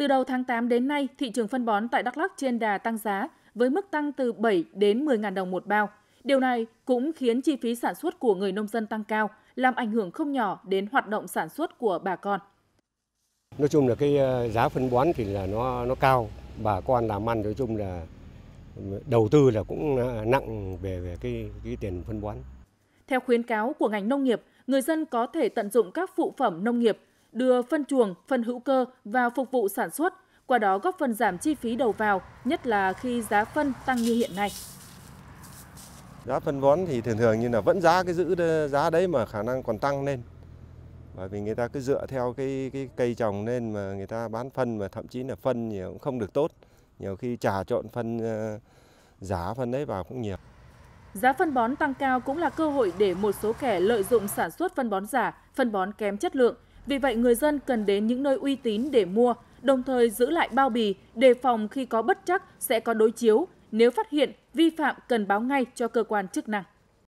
Từ đầu tháng 8 đến nay, thị trường phân bón tại Đắk Lắk trên đà tăng giá với mức tăng từ 7 đến 10.000 đồng một bao. Điều này cũng khiến chi phí sản xuất của người nông dân tăng cao, làm ảnh hưởng không nhỏ đến hoạt động sản xuất của bà con. Nói chung là cái ờ, giá phân bón thì là nó nó cao, bà con làm ăn nói chung là ừ, đầu tư là cũng ờ, nặng về về cái cái tiền phân bón. Theo khuyến cáo của ngành nông nghiệp, người dân có thể tận dụng các phụ phẩm nông nghiệp đưa phân chuồng, phân hữu cơ vào phục vụ sản xuất, qua đó góp phần giảm chi phí đầu vào, nhất là khi giá phân tăng như hiện nay. Giá phân bón thì thường thường như là vẫn giá cái giữ giá đấy mà khả năng còn tăng lên. Bởi vì người ta cứ dựa theo cái cái cây trồng nên mà người ta bán phân mà thậm chí là phân nhiều cũng không được tốt. Nhiều khi trà trộn phân ờ, giá phân đấy vào cũng nhiều. Giá phân bón tăng cao cũng là cơ hội để một số kẻ lợi dụng sản xuất phân bón giả, phân bón kém chất lượng vì vậy, người dân cần đến những nơi uy tín để mua, đồng thời giữ lại bao bì, đề phòng khi có bất chắc sẽ có đối chiếu. Nếu phát hiện, vi phạm cần báo ngay cho cơ quan chức năng.